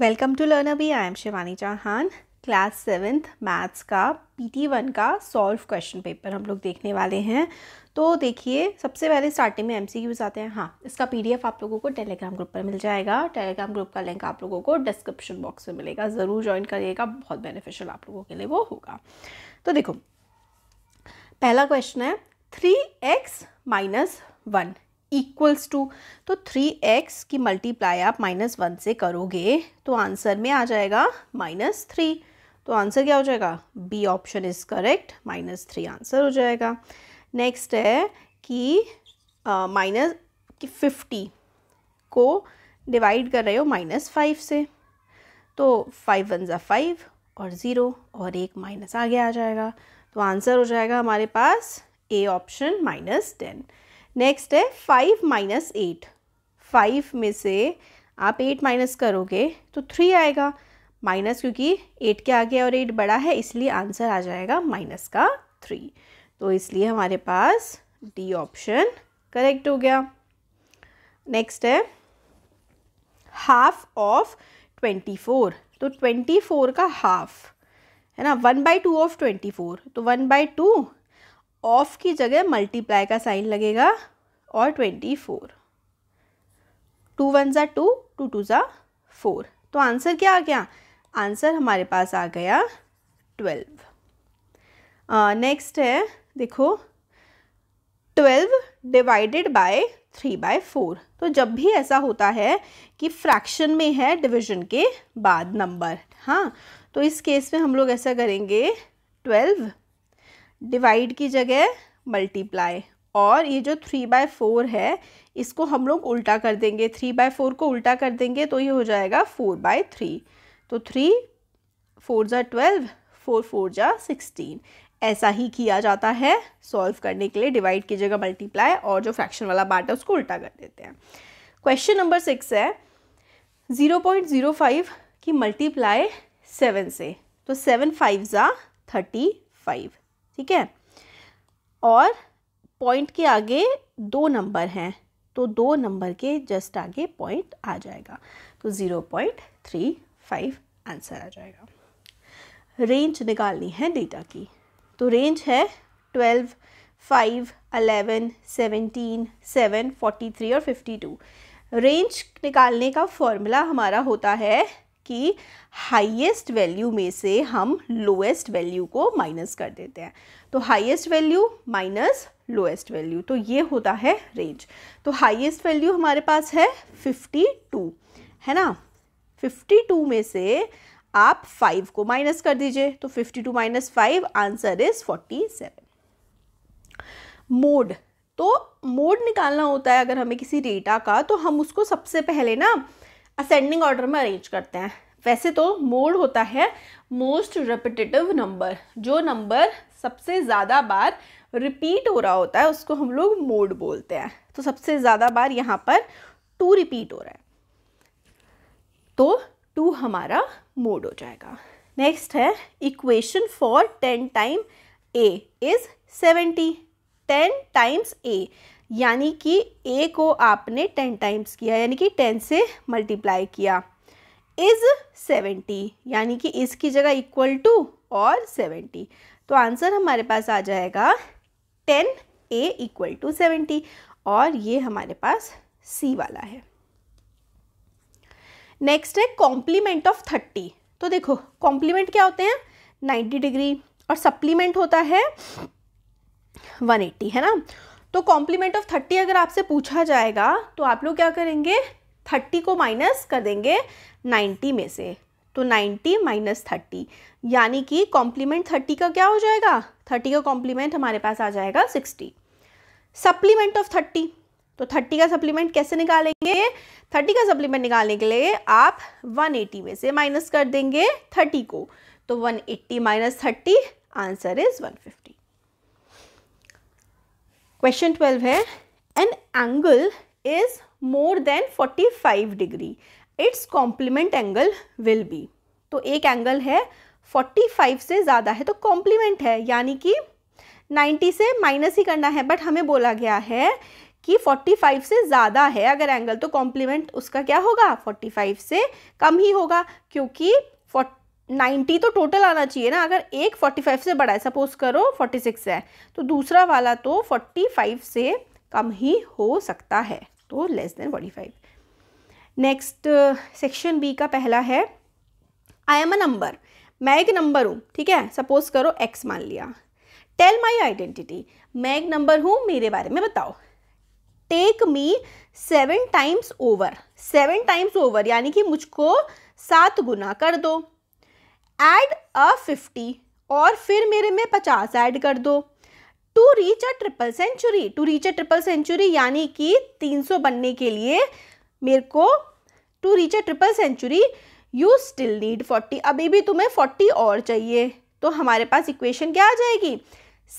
Welcome to learn अभी I am Shivani Chauhan class seventh maths का P T one का solve question paper हम लोग देखने वाले हैं तो देखिए सबसे पहले स्टार्टिंग में एम सी क्यूज़ आते हैं हाँ इसका पी डी एफ आप लोगों को टेलीग्राम ग्रुप पर मिल जाएगा टेलीग्राम ग्रुप का लिंक आप लोगों को डिस्क्रिप्शन बॉक्स में मिलेगा ज़रूर ज्वाइन करिएगा बहुत बेनिफिशियल आप लोगों के लिए वो होगा तो देखो पहला क्वेश्चन है three X minus one equals two तो थ्री एक्स की मल्टीप्लाई आप माइनस वन से करोगे तो आंसर में आ जाएगा माइनस थ्री तो आंसर क्या हो जाएगा B option is correct minus three answer हो जाएगा नेक्स्ट है कि माइनस कि फिफ्टी को डिवाइड कर रहे हो माइनस फाइव से तो फाइव वन ज़ा फाइव और ज़ीरो और एक माइनस आगे आ जाएगा तो आंसर हो जाएगा हमारे पास A option minus ten next है फाइव माइनस एट फाइव में से आप एट माइनस करोगे तो थ्री आएगा माइनस क्योंकि एट के आगे और एट बड़ा है इसलिए आंसर आ जाएगा माइनस का थ्री तो इसलिए हमारे पास डी ऑप्शन करेक्ट हो गया नेक्स्ट है हाफ ऑफ ट्वेंटी फोर तो ट्वेंटी फोर का हाफ है ना one by two of twenty four तो वन बाई टू ऑफ की जगह मल्टीप्लाई का साइन लगेगा और ट्वेंटी फोर टू वन ज़ा टू टू टू ज़ा फोर तो आंसर क्या आ गया आंसर हमारे पास आ गया ट्वेल्व नेक्स्ट है देखो twelve divided by three by four तो जब भी ऐसा होता है कि फ्रैक्शन में है डिवीजन के बाद नंबर हाँ तो इस केस में हम लोग ऐसा करेंगे ट्वेल्व डिवाइड की जगह मल्टीप्लाई और ये जो थ्री बाय फोर है इसको हम लोग उल्टा कर देंगे थ्री बाय फोर को उल्टा कर देंगे तो ये हो जाएगा फोर बाय थ्री तो थ्री फोर ज़ा ट्वेल्व फोर फोर ज़ा सिक्सटीन ऐसा ही किया जाता है सॉल्व करने के लिए डिवाइड की जगह मल्टीप्लाई और जो फ्रैक्शन वाला पार्ट है उसको उल्टा कर देते हैं क्वेश्चन नंबर सिक्स है ज़ीरो पॉइंट ज़ीरो फाइव की मल्टीप्लाई सेवन से तो सेवन फाइव ज़ा थर्टी फाइव ठीक है और पॉइंट के आगे दो नंबर हैं तो दो नंबर के जस्ट आगे पॉइंट आ जाएगा तो zero point three five answer आ जाएगा रेंज निकालनी है डेटा की तो रेंज है twelve five eleven seventeen seven forty three और फिफ्टी टू रेंज निकालने का फॉर्मूला हमारा होता है कि हाईएस्ट वैल्यू में से हम लोएस्ट वैल्यू को माइनस कर देते हैं तो highest value minus lowest value तो ये होता है रेंज तो हाईएस्ट वैल्यू हमारे पास है 52 है ना 52 में से आप 5 को माइनस कर दीजिए तो 52 two minus five answer is 47 mode तो मोड निकालना होता है अगर हमें किसी डेटा का तो हम उसको सबसे पहले ना असेंडिंग ऑर्डर में अरेंज करते हैं वैसे तो मोड होता है मोस्ट रिपीटिव नंबर जो नंबर सबसे ज़्यादा बार रिपीट हो रहा होता है उसको हम लोग मोड बोलते हैं तो सबसे ज़्यादा बार यहाँ पर टू रिपीट हो रहा है तो टू हमारा मोड हो जाएगा नेक्स्ट है equation for ten time A is seventy ten times A यानी कि ए को आपने टेन टाइम्स किया यानी कि टेन से मल्टीप्लाई किया इज़ सेवेंटी यानी कि इसकी जगह इक्वल टू और सेवेंटी तो आंसर हमारे पास आ जाएगा ten A equal to seventy और ये हमारे पास सी वाला है नेक्स्ट है कॉम्प्लीमेंट ऑफ थर्टी तो देखो कॉम्प्लीमेंट क्या होते हैं नाइन्टी डिग्री और सप्लीमेंट होता है वन एट्टी है ना तो कॉम्प्लीमेंट ऑफ थर्टी अगर आपसे पूछा जाएगा तो आप लोग क्या करेंगे थर्टी को माइनस कर देंगे नाइन्टी में से तो नाइन्टी माइनस थर्टी यानी कि कॉम्प्लीमेंट थर्टी का क्या हो जाएगा थर्टी का कॉम्प्लीमेंट हमारे पास आ जाएगा सिक्सटी सप्लीमेंट ऑफ थर्टी तो थर्टी का सप्लीमेंट कैसे निकालेंगे थर्टी का सप्लीमेंट निकालने के लिए आप वन एटी में से माइनस कर देंगे थर्टी को तो one eighty minus thirty answer is one fifty question twelve है an angle is more than forty five degree its complement angle will be तो एक एंगल है फोर्टी फाइव से ज़्यादा है तो कॉम्प्लीमेंट है यानी कि नाइन्टी से माइनस ही करना है बट हमें बोला गया है कि फोर्टी फाइव से ज़्यादा है अगर एंगल तो कॉम्प्लीमेंट उसका क्या होगा फोर्टी फाइव से कम ही होगा क्योंकि नाइन्टी तो टोटल आना चाहिए ना अगर एक फोर्टी फाइव से बड़ा है सपोज करो फोर्टी सिक्स है तो दूसरा वाला तो फोर्टी फाइव से कम ही हो सकता है तो less than forty five next section B का पहला है आई एम अ नंबर मैं एक नंबर हूँ ठीक है सपोज करो एक्स मान लिया टेल माई आइडेंटिटी मैं एक नंबर हूँ मेरे बारे में बताओ take me seven times over seven times over यानी कि मुझको सात गुना कर दो ऐड अ फिफ्टी और फिर मेरे में पचास ऐड कर दो to reach a triple century to reach a triple century यानी कि तीन सौ बनने के लिए मेरे को to reach a triple century you still need forty अभी भी तुम्हें फोर्टी और चाहिए तो हमारे पास इक्वेशन क्या आ जाएगी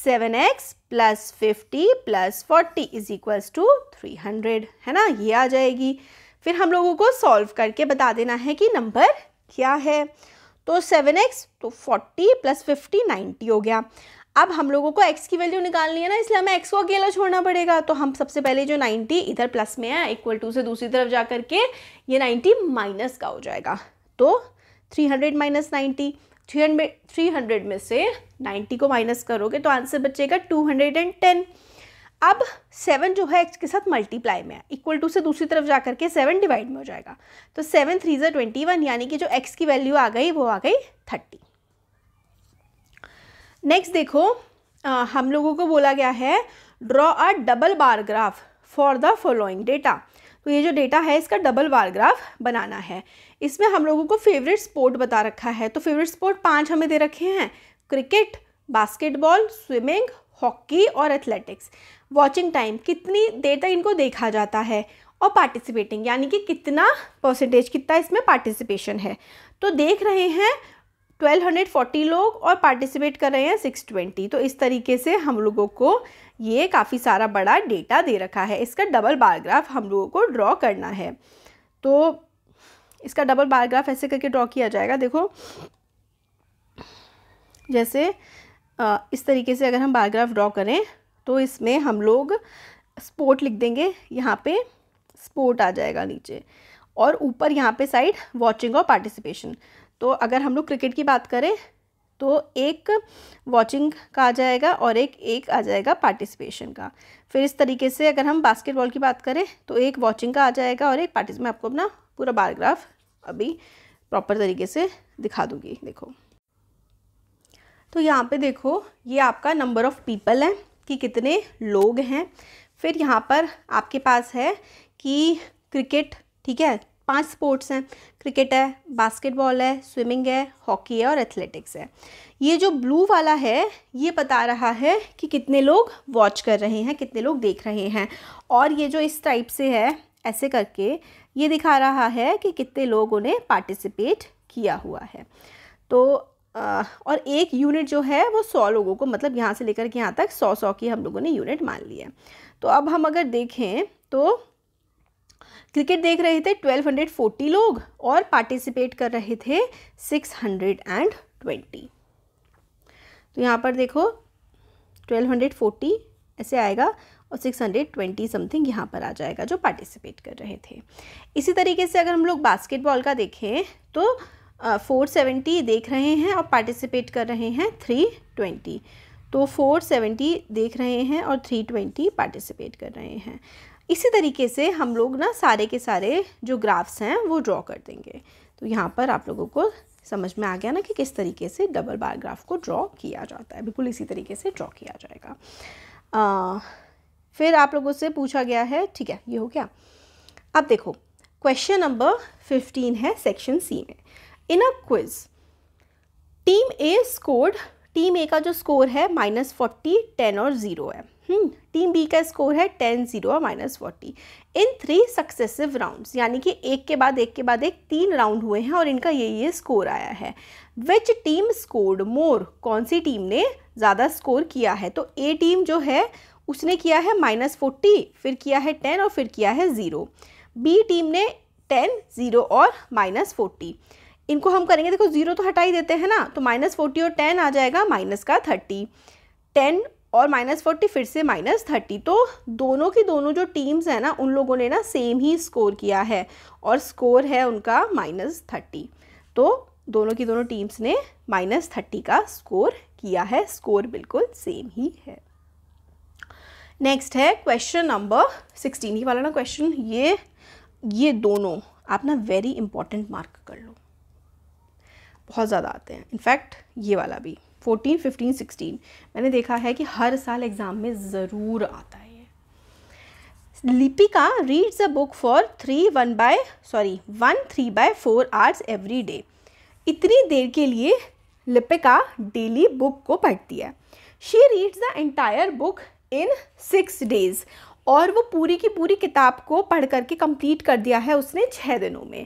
seven X plus fifty plus forty is equals to three hundred है ना ये आ जाएगी फिर हम लोगों को सॉल्व करके बता देना है कि नंबर क्या है तो सेवन एक्स तो फोर्टी प्लस फिफ्टी नाइन्टी हो गया अब हम लोगों को x की वैल्यू निकालनी है ना इसलिए हमें x को अकेला छोड़ना पड़ेगा तो हम सबसे पहले जो 90 इधर प्लस में है इक्वल टू से दूसरी तरफ जा के ये 90 माइनस का हो जाएगा तो 300 माइनस नाइन्टी थ्री हंड्रेड में से 90 को माइनस करोगे तो आंसर बचेगा 210 अब सेवन जो है एक्स के साथ मल्टीप्लाई में है इक्वल टू से दूसरी तरफ जा करके सेवन डिवाइड में हो जाएगा तो सेवन थ्री जो ट्वेंटी वन यानी कि जो एक्स की वैल्यू आ गई वो आ गई थर्टी नेक्स्ट देखो आ, हम लोगों को बोला गया है draw a double bar graph for the following data तो ये जो डेटा है इसका डबल बार ग्राफ बनाना है इसमें हम लोगों को फेवरेट स्पोर्ट बता रखा है तो फेवरेट स्पोर्ट पांच हमें दे रखे हैं क्रिकेट बास्केटबॉल स्विमिंग हॉकी और एथलेटिक्स वॉचिंग टाइम कितनी देर तक इनको देखा जाता है और पार्टिसिपेटिंग यानी कि कितना परसेंटेज कितना इसमें पार्टिसिपेशन है तो देख रहे हैं 1240 लोग और पार्टिसिपेट कर रहे हैं 620 तो इस तरीके से हम लोगों को ये काफ़ी सारा बड़ा डेटा दे रखा है इसका डबल बारग्राफ हम लोगों को ड्रॉ करना है तो इसका डबल बारग्राफ ऐसे करके ड्रॉ किया जाएगा देखो जैसे इस तरीके से अगर हम बारग्राफ ड्रॉ करें तो इसमें हम लोग स्पोर्ट लिख देंगे यहाँ पे स्पोर्ट आ जाएगा नीचे और ऊपर यहाँ पे साइड वॉचिंग और पार्टिसिपेशन तो अगर हम लोग क्रिकेट की बात करें तो एक वॉचिंग का आ जाएगा और एक एक आ जाएगा पार्टिसिपेशन का फिर इस तरीके से अगर हम बास्केटबॉल की बात करें तो एक वॉचिंग का आ जाएगा और एक पार्टिस मैं आपको अपना पूरा बायोग्राफ अभी प्रॉपर तरीके से दिखा दूँगी देखो तो यहाँ पे देखो ये आपका नंबर ऑफ़ पीपल है कि कितने लोग हैं फिर यहाँ पर आपके पास है कि क्रिकेट ठीक है पांच स्पोर्ट्स हैं क्रिकेट है बास्केटबॉल है स्विमिंग है हॉकी है और एथलेटिक्स है ये जो ब्लू वाला है ये बता रहा है कि कितने लोग वॉच कर रहे हैं कितने लोग देख रहे हैं और ये जो इस टाइप से है ऐसे करके ये दिखा रहा है कि कितने लोग उन्हें पार्टिसिपेट किया हुआ है तो और एक यूनिट जो है वो सौ लोगों को मतलब यहाँ से लेकर के यहाँ तक सौ सौ की हम लोगों ने यूनिट मान ली है तो अब हम अगर देखें तो क्रिकेट देख रहे थे 1240 लोग और पार्टिसिपेट कर रहे थे 620 तो यहाँ पर देखो 1240 ऐसे आएगा और 620 समथिंग यहाँ पर आ जाएगा जो पार्टिसिपेट कर रहे थे इसी तरीके से अगर हम लोग बास्केटबॉल का देखें तो फोर सेवेंटी देख रहे हैं और पार्टिसिपेट कर रहे हैं थ्री ट्वेंटी तो फोर सेवेंटी देख रहे हैं और थ्री ट्वेंटी पार्टिसिपेट कर रहे हैं इसी तरीके से हम लोग ना सारे के सारे जो ग्राफ्स हैं वो ड्रॉ कर देंगे तो यहाँ पर आप लोगों को समझ में आ गया ना कि किस तरीके से डबल बार ग्राफ को ड्रॉ किया जाता है बिल्कुल इसी तरीके से ड्रॉ किया जाएगा आ, फिर आप लोगों से पूछा गया है ठीक है ये हो गया अब देखो क्वेश्चन नंबर फिफ्टीन है सेक्शन सी में in a quiz team A scored team A का जो स्कोर है माइनस फोर्टी टेन और ज़ीरो है हम्म, टीम बी का स्कोर है टेन जीरो और minus forty in three successive rounds यानी कि एक के बाद एक के बाद एक तीन राउंड हुए हैं और इनका ये ये स्कोर आया है विच टीम स्कोर्ड मोर कौन सी टीम ने ज़्यादा स्कोर किया है तो ए टीम जो है उसने किया है माइनस फोर्टी फिर किया है टेन और फिर किया है ज़ीरो बी टीम ने टेन ज़ीरो और माइनस फोर्टी इनको हम करेंगे देखो जीरो तो हटा ही देते हैं ना तो माइनस फोर्टी और टेन आ जाएगा माइनस का थर्टी टेन और माइनस फोर्टी फिर से माइनस थर्टी तो दोनों की दोनों जो टीम्स हैं ना उन लोगों ने ना सेम ही स्कोर किया है और स्कोर है उनका माइनस थर्टी तो दोनों की दोनों टीम्स ने माइनस थर्टी का स्कोर किया है स्कोर बिल्कुल सेम ही है नेक्स्ट है क्वेश्चन नंबर सिक्सटीन ये वाला ना क्वेश्चन ये ये दोनों आप ना वेरी इंपॉर्टेंट मार्क कर लो बहुत ज़्यादा आते हैं इनफैक्ट ये वाला भी फोर्टीन फिफ्टीन सिक्सटीन मैंने देखा है कि हर साल एग्ज़ाम में ज़रूर आता है ये Lipika reads a book for three one by sorry one three by four hours every day इतनी देर के लिए लिपिका डेली बुक को पढ़ती है she reads the entire book in six days और वो पूरी की पूरी किताब को पढ़ करके कंप्लीट कर दिया है उसने छः दिनों में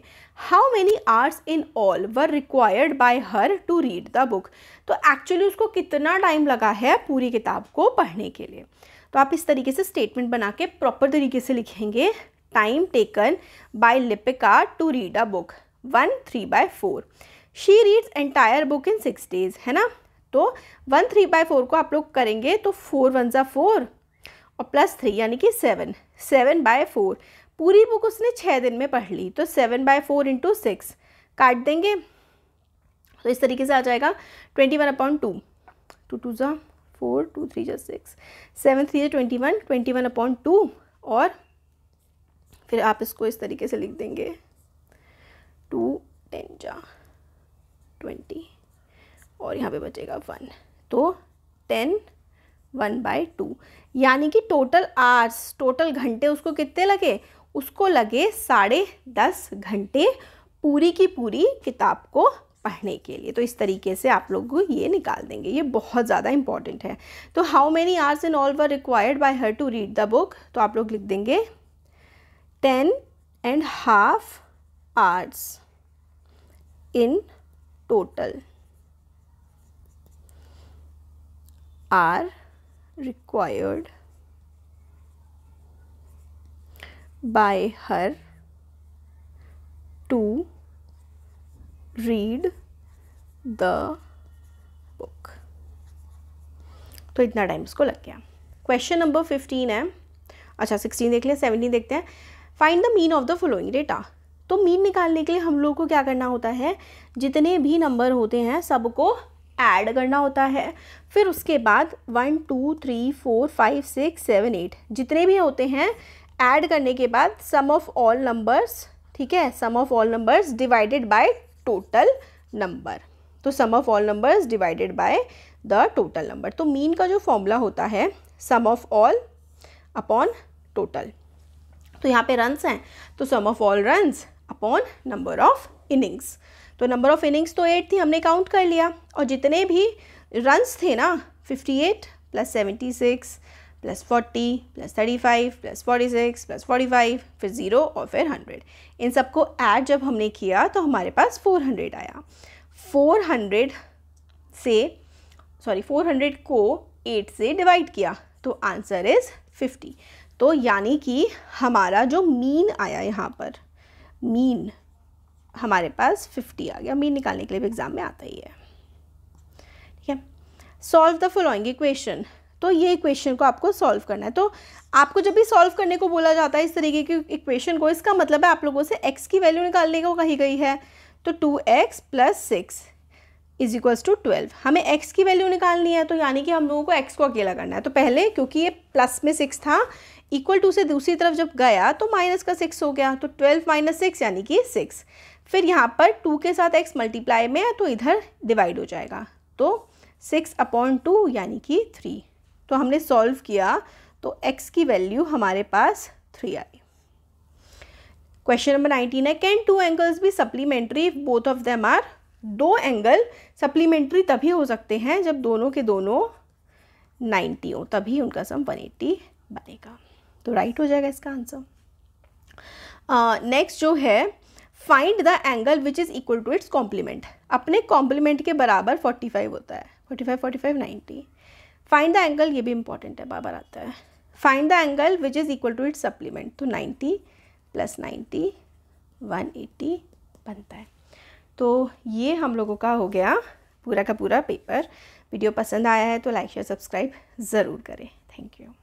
how many hours in all were required by her to read the book तो एक्चुअली उसको कितना टाइम लगा है पूरी किताब को पढ़ने के लिए तो आप इस तरीके से स्टेटमेंट बना के प्रॉपर तरीके से लिखेंगे time taken by Lipika to read a book one three by four she reads entire book in six days है ना तो वन थ्री बाय फोर को आप लोग करेंगे तो फोर वन ज़ा फोर और प्लस थ्री यानी कि सेवन सेवन बाय फोर पूरी बुक उसने छः दिन में पढ़ ली तो seven by four into six काट देंगे तो इस तरीके से आ जाएगा twenty one point two two two ज़ा फोर टू थ्री जो सिक्स सेवन थ्री जो twenty one twenty one point two और फिर आप इसको इस तरीके से लिख देंगे टू टेन जा ट्वेंटी और यहाँ पे बचेगा वन तो टेन वन बाय टू यानी कि टोटल आर्स टोटल घंटे उसको कितने लगे उसको लगे साढ़े दस घंटे पूरी की पूरी किताब को पढ़ने के लिए तो इस तरीके से आप लोग ये निकाल देंगे ये बहुत ज़्यादा इंपॉर्टेंट है तो how many hours in all were required by her to read the book तो आप लोग लिख देंगे ten and half hours in total are required by her to read the book. तो इतना टाइम इसको लग गया क्वेश्चन नंबर फिफ्टीन है अच्छा सिक्सटीन देख लें सेवनटीन देखते हैं find the mean of the following data तो मीन निकालने के लिए हम लोग को क्या करना होता है जितने भी नंबर होते हैं सबको ऐड करना होता है फिर उसके बाद one two three four five six seven eight जितने भी होते हैं ऐड करने के बाद सम ऑफ ऑल नंबर्स ठीक है sum of all numbers divided by total number तो sum of all numbers divided by the total number तो मीन का जो फॉर्मूला होता है sum of all upon total तो यहाँ पे रन्स हैं तो sum of all runs upon number of innings तो नंबर ऑफ़ इनिंग्स तो एट थी हमने काउंट कर लिया और जितने भी रन्स थे ना fifty eight plus seventy six plus forty plus thirty five plus forty six plus forty five फिर ज़ीरो और फिर हंड्रेड इन सबको ऐड जब हमने किया तो हमारे पास फोर हंड्रेड आया फोर हंड्रेड से सॉरी फोर हंड्रेड को एट से डिवाइड किया तो आंसर इज़ फिफ्टी तो यानी कि हमारा जो मीन आया यहाँ पर मीन हमारे पास फिफ्टी आ गया मीन निकालने के लिए भी एग्ज़ाम में आता ही है ठीक है सॉल्व द फॉलोइंग इक्वेशन तो ये इक्वेशन को आपको सॉल्व करना है तो आपको जब भी सॉल्व करने को बोला जाता है इस तरीके की इक्वेशन को इसका मतलब है आप लोगों से एक्स की वैल्यू निकालने को कही गई है तो two x plus six is equals to twelve हमें एक्स की वैल्यू निकालनी है तो यानी कि हम लोगों को एक्स को अकेला करना है तो पहले क्योंकि ये प्लस में सिक्स था इक्वल टू से दूसरी तरफ जब गया तो माइनस का सिक्स हो गया तो ट्वेल्व माइनस सिक्स यानी कि सिक्स फिर यहाँ पर टू के साथ एक्स मल्टीप्लाई में तो इधर डिवाइड हो जाएगा तो सिक्स अपॉन टू यानी कि थ्री तो हमने सॉल्व किया तो एक्स की वैल्यू हमारे पास थ्री आई क्वेश्चन नंबर नाइनटीन है कैन टू एंगल्स भी supplementary if both of them are दो एंगल सप्लीमेंट्री तभी हो सकते हैं जब दोनों के दोनों नाइन्टी हो तभी उनका सम वन एट्टी बनेगा तो राइट हो जाएगा इसका आंसर नेक्स्ट uh, जो है find the angle which is equal to its complement अपने कॉम्प्लीमेंट के बराबर 45 होता है 45 45 90 फाइंड द एंगल ये भी इंपॉर्टेंट है बराबर आता है find the angle which is equal to its supplement तो 90 प्लस 90 180 बनता है तो ये हम लोगों का हो गया पूरा का पूरा पेपर वीडियो पसंद आया है तो लाइक शेयर सब्सक्राइब ज़रूर करें थैंक यू